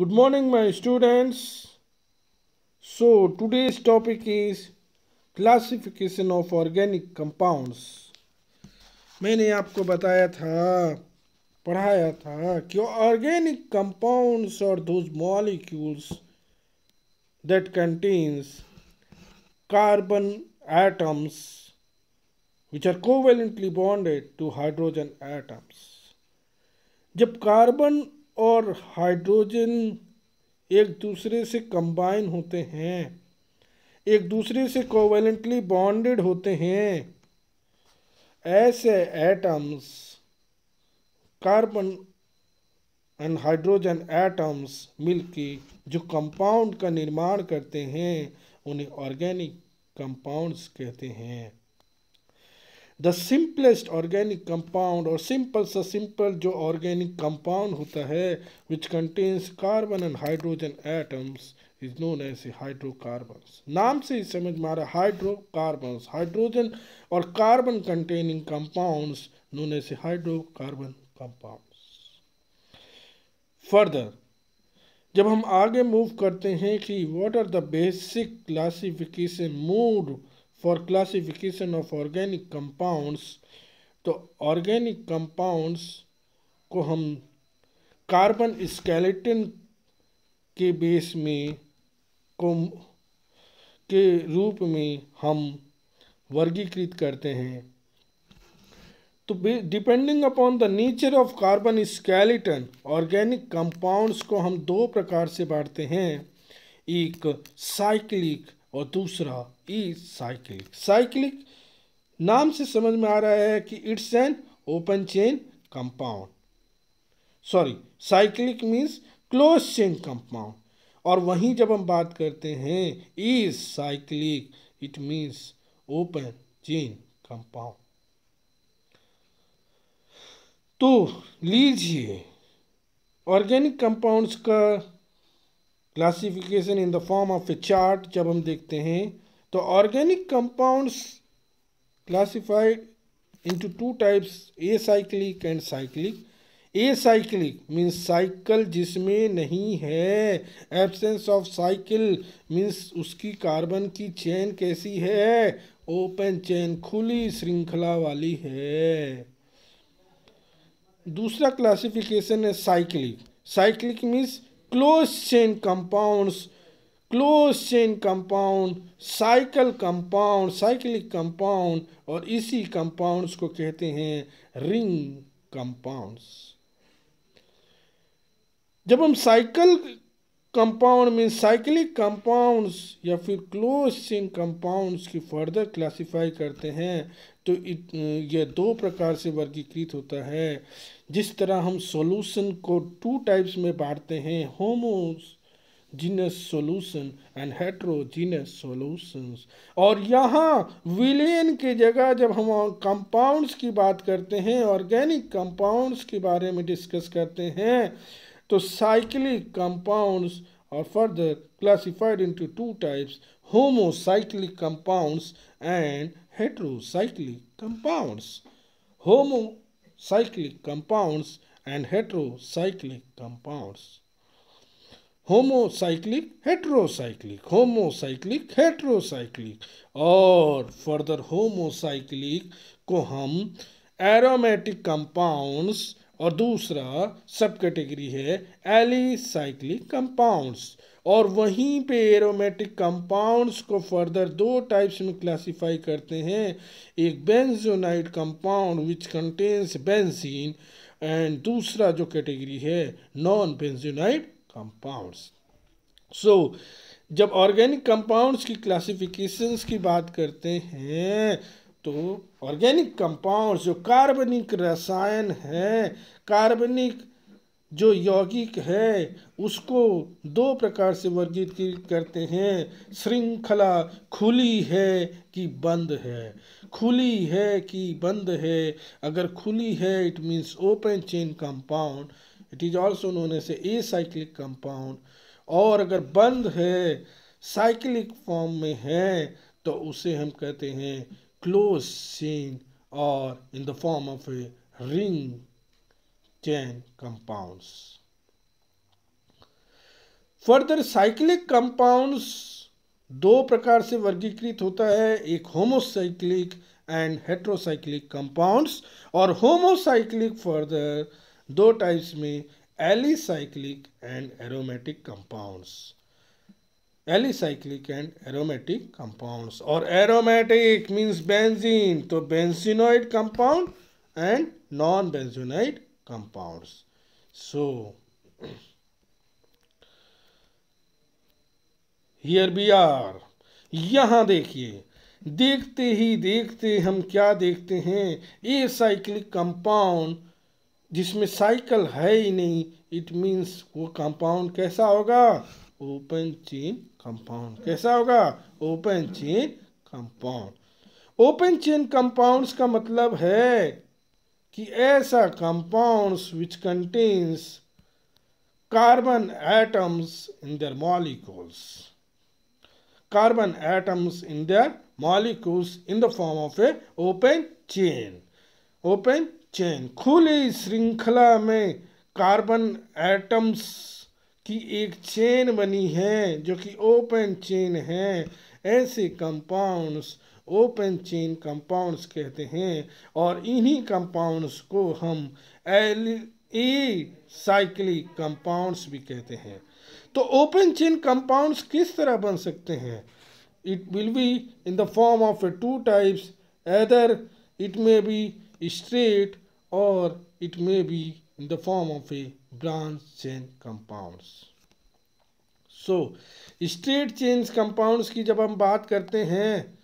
good morning my students so today's topic is classification of organic compounds मैंने आपको बताया था पढ़ाया था कि organic compounds are those molecules that contains carbon atoms which are covalently bonded to hydrogen atoms जब carbon और hydrogen एक दूसरे से कंबाइन होते हैं एक दूसरे से कोवेलेंटली बॉन्डेड होते हैं ऐसे atoms carbon and hydrogen atoms मिलके जो कंपाउंड का निर्माण करते हैं उन्हें ऑर्गेनिक कंपाउंड्स कहते हैं द सिंपलेस्ट ऑर्गेनिक कंपाउंड और सिंपल सा सिंपल जो ऑर्गेनिक कंपाउंड होता है which contains carbon and hydrogen atoms is known as hydrocarbon नाम से ही समझ में आ रहा हाइड्रोकार्बन हाइड्रोजन और carbon containing compounds known as hydrocarbon compounds further जब हम आगे मूव करते हैं कि what are the basic classification mood for classification of organic compounds तो ऑर्गेनिक कंपाउंड्स को हम कार्बन स्केलेटन के बेस में को के रूप में हम वर्गीकृत करते हैं तो depending upon the nature of carbon skeleton organic compounds को हम दो प्रकार से बांटते हैं एक साइक्लिक और दूसरा इज साइक्लिक साइक्लिक नाम से समझ में आ रहा है कि it's an open chain compound sorry cyclic means close chain compound और वहीं जब हम बात करते हैं is cyclic it means open chain compound तो लीजिए ऑर्गेनिक कंपाउंड्स का classification in the form of a chart जब हम देखते हैं organic The organic compounds two types a types and and a acyclic means cycle जिसमें नहीं है एब्सेंस ऑफ साइकिल मीन्स उसकी कार्बन की चेन कैसी है ओपन चेन खुली श्रृंखला वाली है दूसरा क्लासिफिकेशन है cyclic cyclic means close chain compounds close chain compound cycle compound cyclic compound और इसी कंपाउंड्स को कहते हैं रिंग कंपाउंड्स जब हम साइकिल कंपाउंड में साइकिलिक कंपाउंड्स या फिर क्लोज चेन कंपाउंड्स की फर्दर क्लासिफाई करते हैं तो यह दो प्रकार से वर्गीकृत होता है जिस तरह हम सॉल्यूशन को टू टाइप्स में बांटते हैं homogeneous solution and heterogeneous solutions और यहाँ विलियन के जगह जब हम कंपाउंड्स की बात करते हैं ऑर्गेनिक कंपाउंड्स के बारे में डिस्कस करते हैं तो साइक्लिक कंपाउंड्स और further classified into two types homocyclic compounds and heterocyclic compounds homocyclic compounds and heterocyclic compounds homocyclic heterocyclic homocyclic heterocyclic और फर्दर होमोसाइक्लिक को हम एरोमेटिक कंपाउंड्स और दूसरा सब कैटेगरी है एलिसाइक्लिक कंपाउंड्स और वहीं पे एरोमेटिक कंपाउंड्स को फर्दर दो टाइप्स में क्लासिफाई करते हैं एक benzenoid compound which contains benzene and दूसरा जो कैटेगरी है non benzenoid compounds so so, जब ऑर्गेनिक कंपाउंड्स की क्लासिफिकेशंस की बात करते हैं तो ऑर्गेनिक कंपाउंड्स जो कार्बनिक रसायन है कार्बनिक जो यौगिक है उसको दो प्रकार से वर्गीकृत करते हैं श्रृंखला खुली है कि बंद है खुली है कि बंद है अगर खुली है it means open chain compound it is also known as acyclic compound और अगर बंद है साइक्लिक फॉर्म में है तो उसे हम कहते हैं क्लोज चेन और in the form of a ring chain compounds further cyclic compounds दो प्रकार से वर्गीकृत होता है एक होमोसाइक्लिक एंड हेट्रोसाइक्लिक कंपाउंड्स और होमोसाइक्लिक फर्दर दो टाइप्स में alicyclic and aromatic compounds alicyclic and aromatic compounds और एरोमेटिक मींस बेंजीन तो benzenoid compound and non benzenoid compounds so here we are यहां देखिए देखते ही देखते हम क्या देखते हैं ए साइक्लिक कंपाउंड जिसमें साइकिल है ही नहीं इट मीन्स वो कंपाउंड कैसा होगा ओपन चेन कंपाउंड कैसा होगा open chain compound open chain compounds का मतलब है कि ऐसा compounds which contains carbon atoms in their molecules carbon atoms in their molecules in the form of a open chain open chain खुली श्रृंखला में कार्बन एटम्स की एक चेन बनी है जो कि ओपन चेन है ऐसे कंपाउंड्स ओपन चेन कंपाउंड्स कहते हैं और इन्हीं कंपाउंड्स को हम एल ए साइक्लिक कंपाउंड्स भी कहते हैं तो ओपन चेन कंपाउंड्स किस तरह बन सकते हैं it will be in the form of a two types either it may be straight or it may be in the form of a branch chain compounds. So, straight chain compounds की जब हम बात करते हैं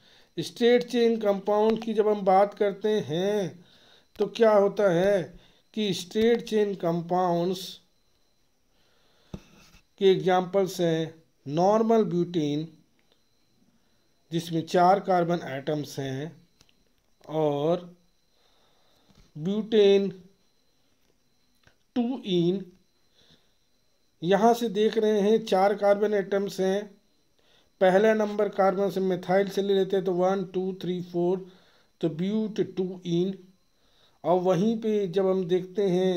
straight chain compound की जब हम बात करते हैं तो क्या होता है कि स्ट्रेट चेन कंपाउंड्स के एग्जांपल्स हैं नॉर्मल ब्यूटीन जिसमें चार कार्बन एटम्स हैं और ब्यूटेन टू इन यहाँ से देख रहे हैं चार कार्बन एटम्स हैं पहला नंबर कार्बन से मिथाइल से ले लेते हैं तो वन टू थ्री फोर तो ब्यूट टू इन और वहीं पे जब हम देखते हैं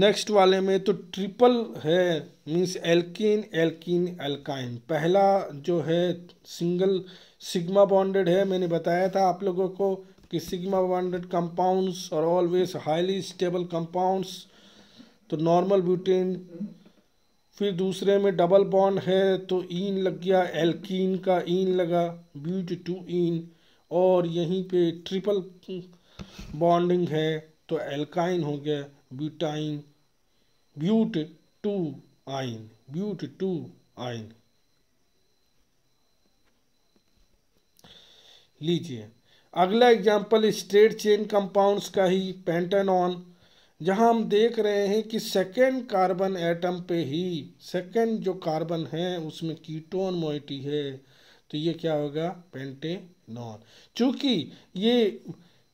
नेक्स्ट वाले में तो ट्रिपल है मीन्स एल्किन एल्किन एल्काइन पहला जो है सिंगल सिग्मा बॉन्डेड है मैंने बताया था आप लोगों को कि सिग्मा बॉन्डेड कंपाउंड्स और ऑलवेज हाईली स्टेबल कंपाउंड्स तो नॉर्मल ब्यूटेन फिर दूसरे में डबल बॉन्ड है तो ईन लग गया एल्कीन का ईन लगा ब्यूट टू ईन और यहीं पे ट्रिपल बॉन्डिंग है तो एल्काइन हो गया butyne but two yne but two yne लीजिए अगला एग्जाम्पल स्ट्रेट चेन कंपाउंड्स का ही ऑन जहां हम देख रहे हैं कि सेकेंड कार्बन एटम पे ही सेकेंड जो कार्बन है उसमें कीटोन मोइटी है तो ये क्या होगा पेंटेनॉन चूँकि ये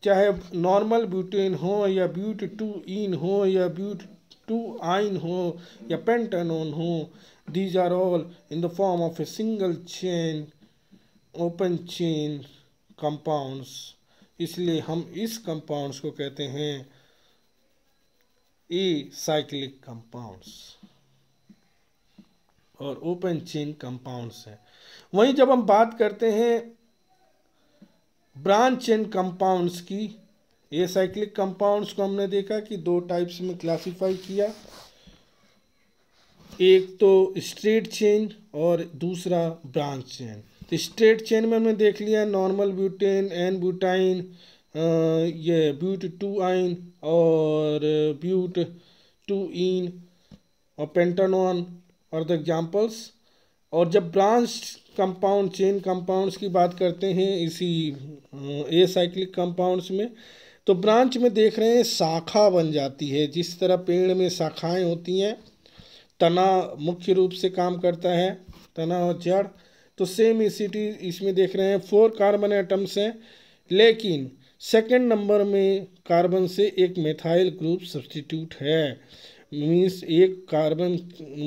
चाहे नॉर्मल ब्यूटेन हो या ब्यूट टू इन हो या ब्यूट टू आइन हो या ऑन हो these are all in the form of a single chain open chain compounds इसलिए हम इस कंपाउंड्स को कहते हैं ई साइक्लिक कंपाउंड्स और ओपन चेन कंपाउंड्स हैं वहीं जब हम बात करते हैं ब्रांच चेन कंपाउंड्स की ए साइक्लिक कंपाउंड्स को हमने देखा कि दो टाइप्स में क्लासिफाई किया एक तो स्ट्रेट चेन और दूसरा ब्रांच चेन तो स्ट्रेट चेन में हमने देख लिया नॉर्मल ब्यूटेन एन ब्यूटाइन ये ब्यूट टू आइन और ब्यूट टू इन और पेंटानॉन और द एग्जाम्पल्स और जब ब्रांच कंपाउंड चेन कंपाउंड्स की बात करते हैं इसी ए साइक्लिक कंपाउंड्स में तो ब्रांच में देख रहे हैं शाखा बन जाती है जिस तरह पेड़ में शाखाएं होती हैं तना मुख्य रूप से काम करता है तना और जड़ तो सेम इसीटी इसमें देख रहे हैं फोर कार्बन एटम्स हैं लेकिन सेकेंड नंबर में कार्बन से एक मेथाइल ग्रुप सब्सटीट्यूट है मीन्स एक कार्बन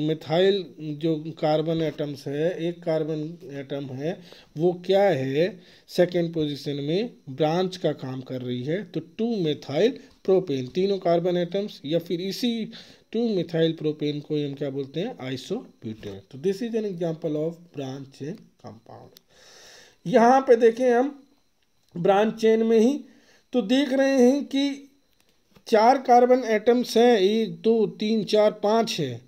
मिथाइल जो कार्बन एटम्स है एक कार्बन एटम है वो क्या है सेकेंड पोजीशन में ब्रांच का काम कर रही है तो टू मिथाइल प्रोपेन तीनों कार्बन एटम्स या फिर इसी टू मिथाइल प्रोपेन को हम क्या बोलते हैं आइसोब्यूटेन तो this is an example of branch chain compound यहाँ पे देखें हम ब्रांच चेन में ही तो देख रहे हैं कि चार कार्बन एटम्स हैं एक दो तीन चार पाँच है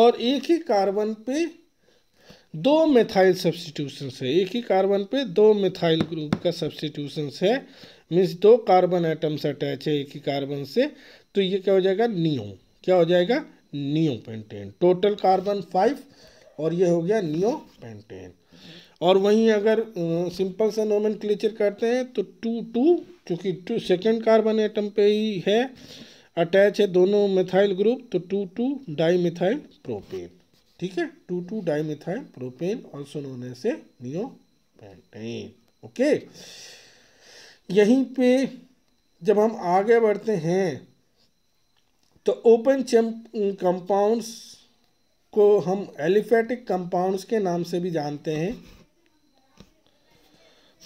और एक ही कार्बन पे दो मिथाइल सब्सटीट्यूशन है एक ही कार्बन पे दो मिथाइल ग्रुप का सब्सटीट्यूशन है मीन्स दो कार्बन एटम्स अटैच है एक ही कार्बन से तो ये क्या हो जाएगा नियो क्या हो जाएगा neo pentane total carbon five और ये हो गया नियो पेंटेन और वहीं अगर सिंपल सा नोमन करते हैं तो टू टू चूँकि टू सेकेंड कार्बन एटम पे ही है अटैच है दोनों मिथाइल ग्रुप तो two two di methyl propane ठीक है two two di methyl propane और सुनोने से नियो पेंटेन ओके यहीं पे जब हम आगे बढ़ते हैं तो ओपन चेम कंपाउंड्स को हम एलिफेटिक कंपाउंड्स के नाम से भी जानते हैं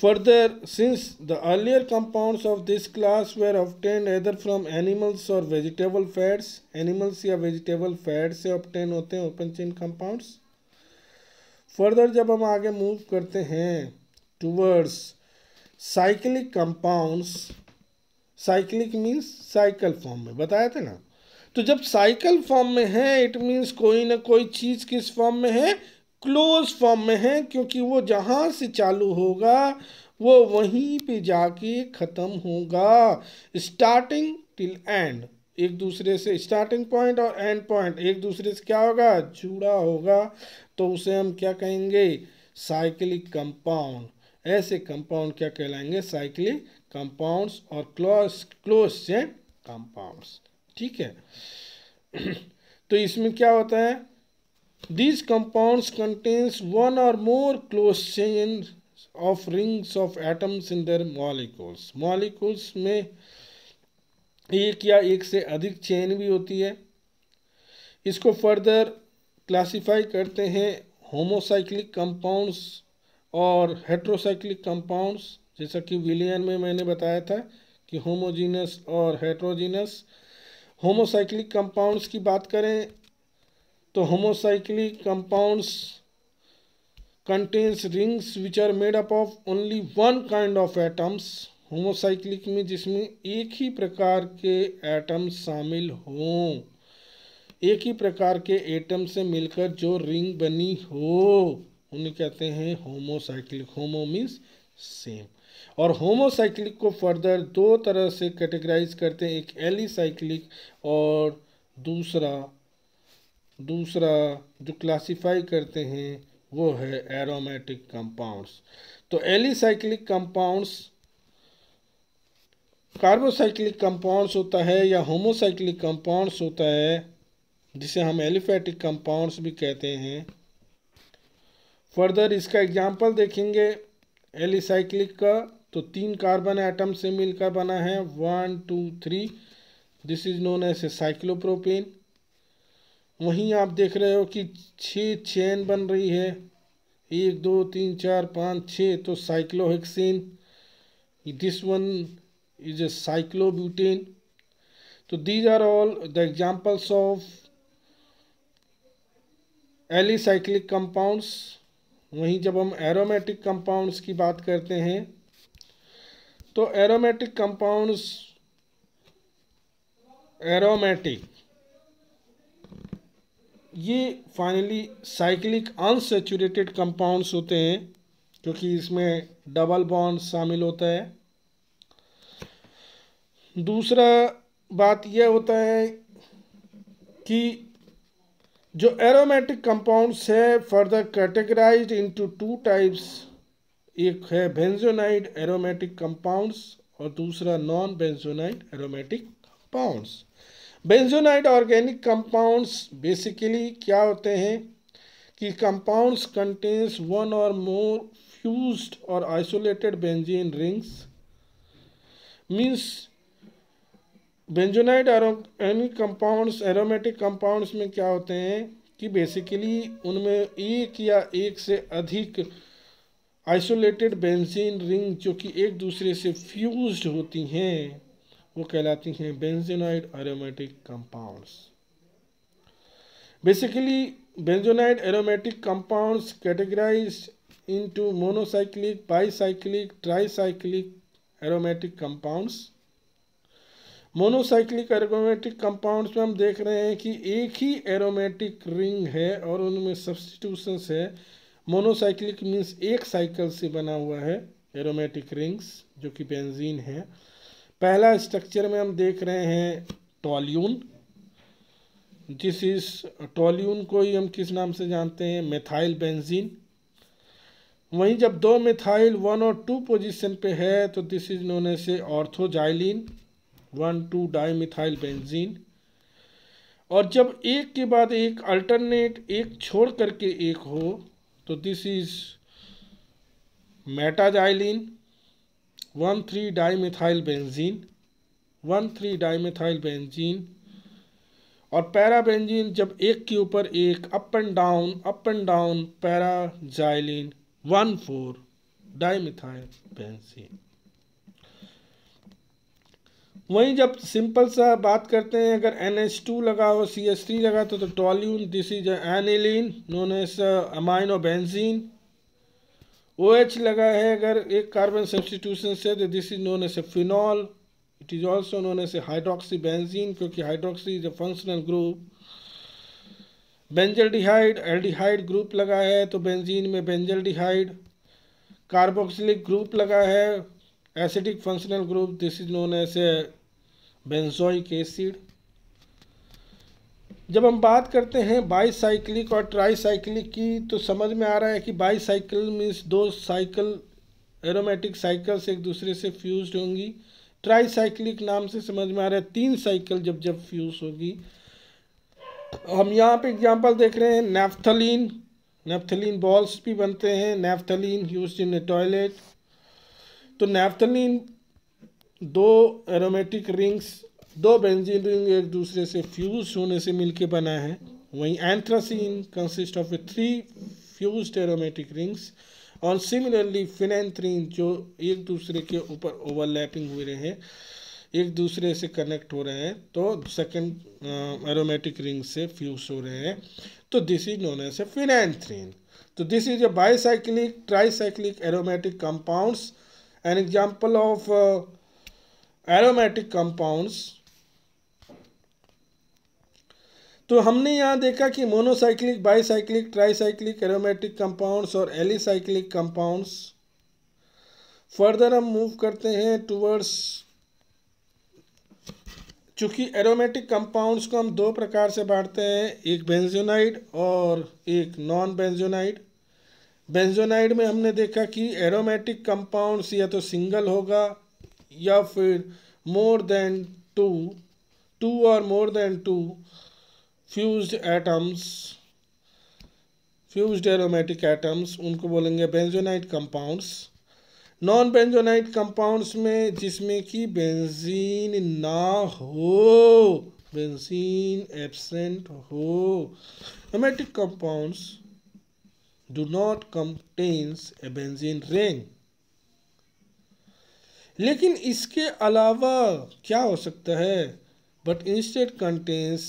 further since the earlier compounds of this class were obtain either from animals और वेजिटेबल फैट्स एनिमल्स या वेजिटेबल फैट से ऑप्टेन होते हैं ओपन चेन कंपाउंड्स फर्दर जब हम आगे मूव करते हैं towards cyclic compounds cyclic means cycle form में बताया था ना तो जब साइकिल फॉर्म में है इट मीन्स कोई ना कोई चीज़ किस फॉर्म में है क्लोज फॉर्म में है क्योंकि वो जहाँ से चालू होगा वो वहीं पे जाके ख़त्म होगा स्टार्टिंग टिल एंड एक दूसरे से स्टार्टिंग पॉइंट और एंड पॉइंट एक दूसरे से क्या होगा जुड़ा होगा तो उसे हम क्या कहेंगे साइक्लिक कंपाउंड ऐसे कंपाउंड क्या कहलाएंगे साइक्लिक कंपाउंड्स और क्लोज क्लोज से कंपाउंड्स ठीक है तो इसमें क्या होता है this compounds contains one or more close chain of rings of atoms in their molecules molecules में एक या एक से अधिक चेन भी होती है इसको फर्दर क्लासिफाई करते हैं होमोसाइक्लिक कंपाउंड्स और हेट्रोसाइक्लिक कंपाउंड्स जैसा कि विलियन में मैंने बताया था कि होमोजीनस और हेट्रोजीनस होमोसाइक्लिक कंपाउंड्स की बात करें तो homocyclic compounds contains rings which are made up of only one kind of atoms homocyclic में जिसमें एक ही प्रकार के एटम्स शामिल हों एक ही प्रकार के एटम से मिलकर जो रिंग बनी हो उन्हें कहते हैं होमोसाइक्लिक होमो मीन्स सेम और होमोसाइक्लिक को फर्दर दो तरह से कैटेगराइज करते हैं एक एलिसाइक्लिक और दूसरा दूसरा जो क्लासिफाई करते हैं वो है एरोमेटिक कंपाउंड्स तो एलिसाइक्लिक कंपाउंड्स कार्बोसाइक्लिक कंपाउंड्स होता है या होमोसाइक्लिक कंपाउंड्स होता है जिसे हम एलिफैटिक कंपाउंड्स भी कहते हैं फर्दर इसका एग्जाम्पल देखेंगे एलिसाइक्लिक का तो तीन कार्बन एटम से मिलकर बना है one two three this is known as a cyclopropane वहीं आप देख रहे हो कि छः चेन बन रही है एक दो तीन चार पाँच छः तो cyclohexane this one is a cyclobutane तो these are all the examples of alicyclic compounds वहीं जब हम एरोमेटिक कंपाउंड्स की बात करते हैं तो एरोमेटिक कंपाउंड्स एरोमेटिक ये फाइनली साइक्लिक अनसेचुरेटेड कंपाउंड्स होते हैं क्योंकि इसमें डबल बॉन्ड शामिल होता है दूसरा बात यह होता है कि जो एरोमेटिक कंपाउंड्स है further categorize into two types एक है बेंजोनाइड एरोमेटिक कंपाउंड्स और दूसरा non benzenoid aromatic compounds benzenoid organic compounds basically क्या होते हैं कि compounds contains one or more fused or isolated benzene rings means benzenoid any compounds aromatic compounds में क्या होते हैं कि बेसिकली उनमें एक या एक से अधिक आइसोलेटेड बेंजीन रिंग जो कि एक दूसरे से फ्यूज्ड होती हैं वो कहलाती हैं benzenoid aromatic compounds basically benzenoid aromatic compounds categorize into monocyclic bicyclic tricyclic aromatic compounds monocyclic aromatic compounds में हम देख रहे हैं कि एक ही एरोमेटिक रिंग है और उनमें सब्सटीट्यूशंस है मोनोसाइक्लिक मीन्स एक साइकिल से बना हुआ है एरोमेटिक रिंग्स जो कि बेंजीन है पहला स्ट्रक्चर में हम देख रहे हैं टॉल्यून जिस इस टॉल्यून को ही हम किस नाम से जानते हैं मेथाइल बेंजीन वहीं जब दो मिथाइल वन और टू पोजीशन पे है तो दिस इज नोन से ortho xylene one two di methyl benzene और जब एक के बाद एक अल्टरनेट एक छोड़ करके एक हो तो this is meta xylene one three di methyl benzene one three di methyl benzene और पैराबेंजीन जब एक के ऊपर एक up and down up and down para xylene one four di methyl benzene वहीं जब सिंपल सा बात करते हैं अगर एन एच टू लगा हो सी एस थ्री लगा तो, तो toluene this is aniline known as amine और बेंजीन ओ एच लगा है अगर एक कार्बन सब्सटीट्यूशन से तो this is known as a phenol it is also known as a hydroxy benzene क्योंकि hydroxy is a functional group benzaldehyde aldehyde group लगा है तो बेंजीन में बेंजलडिहाइड कार्बोक्सिलिक ग्रुप लगा है acidic functional group this is known as a uh, benzoic acid जब हम बात करते हैं बाईसाइक्लिक और ट्राईसाइक्लिक की तो समझ में आ रहा है कि बाईसाइकिल मीन्स दो साइकिल एरोमेटिक साइकिल्स एक दूसरे से फ्यूज होंगी ट्राईसाइक्लिक नाम से समझ में आ रहा है तीन साइकिल जब जब फ्यूज होगी हम यहाँ पे एग्जांपल देख रहे हैं नेफ्थलीन नेफ्थलीन बॉल्स भी बनते हैं naphthalene use in a toilet तो नैफ्थलिन दो एरोमेटिक रिंग्स दो बेंजीन रिंग एक दूसरे से फ्यूज होने से मिलके बना है वहीं anthracene consist of a three fuse aromatic rings और सिमिलरली फिनेंथ्रीन जो एक दूसरे के ऊपर ओवरलैपिंग हुए हैं एक दूसरे से कनेक्ट हो रहे हैं तो सेकंड एरोमेटिक रिंग से फ्यूज हो रहे हैं तो this is known as a phenanthrene तो this is a bicyclic tricyclic aromatic compounds an example of uh, aromatic compounds तो हमने यहाँ देखा कि monocyclic bicyclic tricyclic aromatic compounds और एलिसाइक्लिक कंपाउंड्स फर्दर हम मूव करते हैं टूवर्ड्स चूंकि एरोमेटिक कंपाउंड्स को हम दो प्रकार से बांटते हैं एक बेंजोनाइड और एक नॉन बेंजोनाइड बेंजोनाइड में हमने देखा कि एरोमेटिक कंपाउंड्स या तो सिंगल होगा या फिर मोर than two two or more than two fused atoms fused aromatic atoms उनको बोलेंगे benzenoid compounds non benzenoid compounds में जिसमें कि बेंजीन ना हो बेंजीन एब्सेंट हो aromatic compounds do not contains a benzene ring लेकिन इसके अलावा क्या हो सकता है but instead contains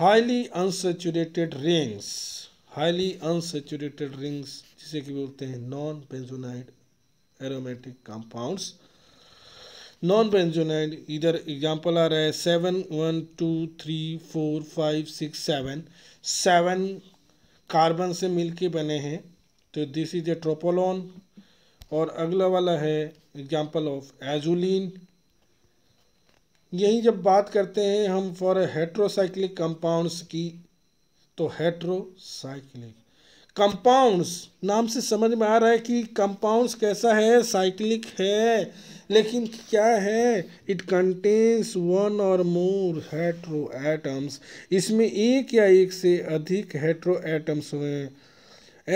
highly unsaturated rings highly unsaturated rings जिसे कि बोलते हैं non benzenoid aromatic compounds non benzenoid इधर एग्जांपल आ रहा है seven one two three four five six seven seven carbon से मिलके बने हैं तो दिस इज ए ट्रोपोलॉन और अगला वाला है एग्जांपल ऑफ एजुलिन यही जब बात करते हैं हम फॉर हेट्रोसाइक्लिक कंपाउंड्स की तो हेट्रोसाइक्लिक कंपाउंड्स नाम से समझ में आ रहा है कि कंपाउंड्स कैसा है साइक्लिक है लेकिन क्या है it contains one or more hetero atoms इसमें एक या एक से अधिक हेट्रो एटम्स हुए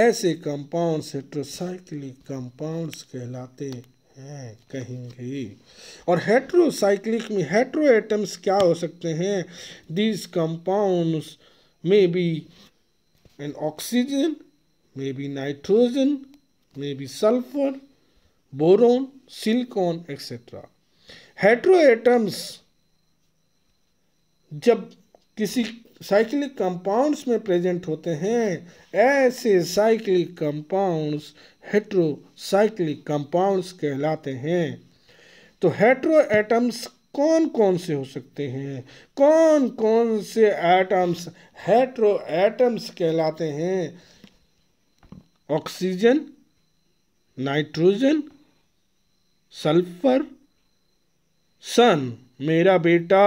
ऐसे कंपाउंड्स हेट्रोसाइक्लिक कंपाउंड्स कहलाते हैं कहेंगे और हेट्रोसाइक्लिक में हेट्रो एटम्स क्या हो सकते हैं दीज कंपाउंड्स में B N oxygen maybe nitrogen, maybe sulfur, boron, silicon, etc. Heteroatoms जब किसी साइक्लिक कंपाउंड्स में प्रेजेंट होते हैं ऐसे साइक्लिक कंपाउंड्स हेट्रोसाइक्लिक कंपाउंड्स कहलाते हैं तो हेट्रो एटम्स कौन कौन से हो सकते हैं कौन कौन से एटम्स हेट्रो एटम्स कहलाते हैं ऑक्सीजन नाइट्रोजन सल्फर सन मेरा बेटा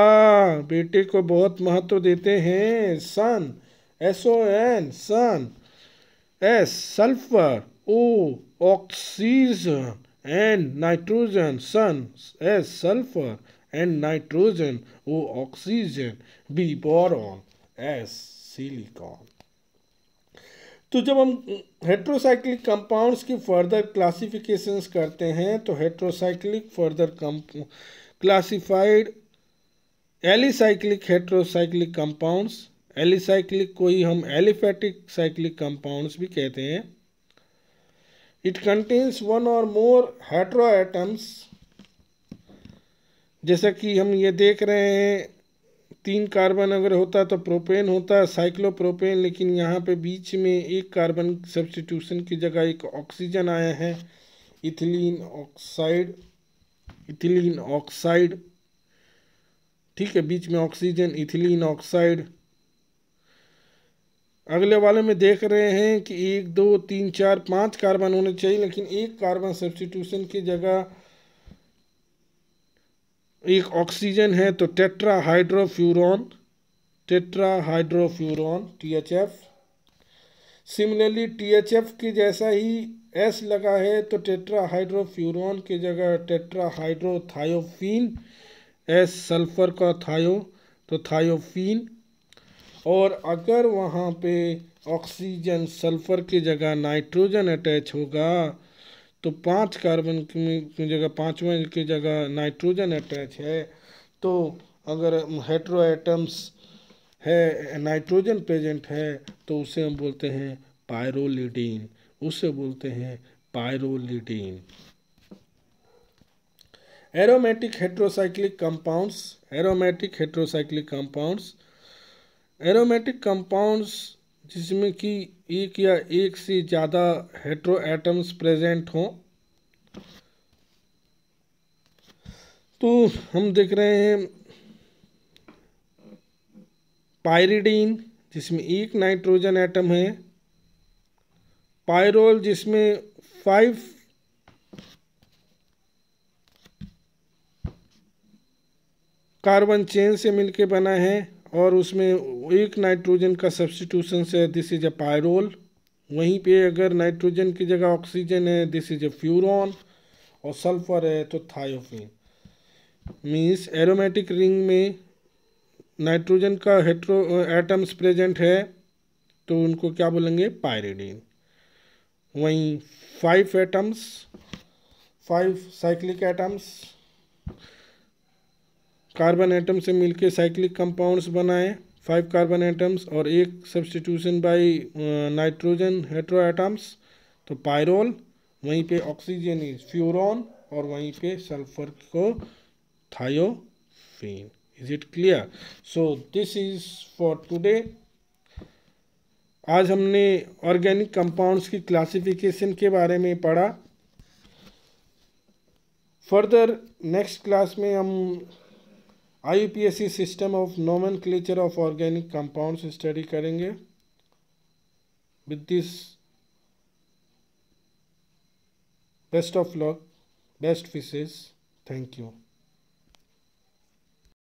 बेटे को बहुत महत्व देते हैं son S O N son S sulfur O oxygen and nitrogen son S sulfur and nitrogen O oxygen B boron S silicon तो जब हम हेट्रोसाइक्लिक कंपाउंड्स की फर्दर क्लासिफिकेशंस करते हैं तो heterocyclic further classified alicyclic heterocyclic compounds alicyclic को ही हम एलिफेटिक साइक्लिक कंपाउंड्स भी कहते हैं it contains one or more hetero atoms जैसा कि हम ये देख रहे हैं तीन कार्बन अगर होता तो प्रोपेन होता साइक्लोप्रोपेन लेकिन यहाँ पे बीच में एक कार्बन सब्सटीट्यूशन की जगह एक ऑक्सीजन आया है इथिलीन ऑक्साइड इथिलीन ऑक्साइड ठीक है बीच में ऑक्सीजन इथिलीन ऑक्साइड अगले वाले में देख रहे हैं कि एक दो तीन चार पांच कार्बन होने चाहिए लेकिन एक कार्बन सब्सटीट्यूशन की जगह एक ऑक्सीजन है तो tetra hydrofuran tetra H THF similarly THF के जैसा ही एस लगा है तो टेट्रा हाइड्रोफ्यूरोन की जगह टेट्रा हाइड्रोथायोफीन एस सल्फर का थायो तो थायोफीन और अगर वहाँ पे ऑक्सीजन सल्फर की जगह नाइट्रोजन अटैच होगा तो पांच कार्बन की जगह पांचवें की जगह नाइट्रोजन अटैच है तो अगर हेट्रो आइटम्स है नाइट्रोजन प्रेजेंट है तो उसे हम बोलते हैं पायरोलिडीन उसे बोलते हैं pyrrolidine aromatic heterocyclic compounds aromatic heterocyclic compounds aromatic compounds जिसमें कि एक या एक से ज़्यादा हेट्रो एटम्स प्रेजेंट हों तो हम देख रहे हैं पायरिडीन जिसमें एक नाइट्रोजन एटम है पायरोल जिसमें फाइव कार्बन चेन से मिलके बना है और उसमें एक नाइट्रोजन का सब्सटीट्यूशन से दिस इज अ पायरोल वहीं पे अगर नाइट्रोजन की जगह ऑक्सीजन है दिस इज अ फ्यूरॉन और सल्फर है तो थायोफिन मीन्स एरोमेटिक रिंग में नाइट्रोजन का हेट्रो एटम्स प्रेजेंट है तो उनको क्या बोलेंगे पायरिडीन वहीं five atoms five cyclic atoms carbon atom से मिलकर साइक्लिक कंपाउंड्स बनाए फाइव कार्बन एटम्स और एक substitution by nitrogen hetero atoms तो पायरोल वहीं पे ऑक्सीजन इज फ्यूरोन और वहीं पे सल्फर को thiophene is it clear so this is for today आज हमने ऑर्गेनिक कंपाउंड्स की क्लासिफिकेशन के बारे में पढ़ा फर्दर नेक्स्ट क्लास में हम I system of nomenclature of organic compounds study करेंगे with this best of luck best wishes thank you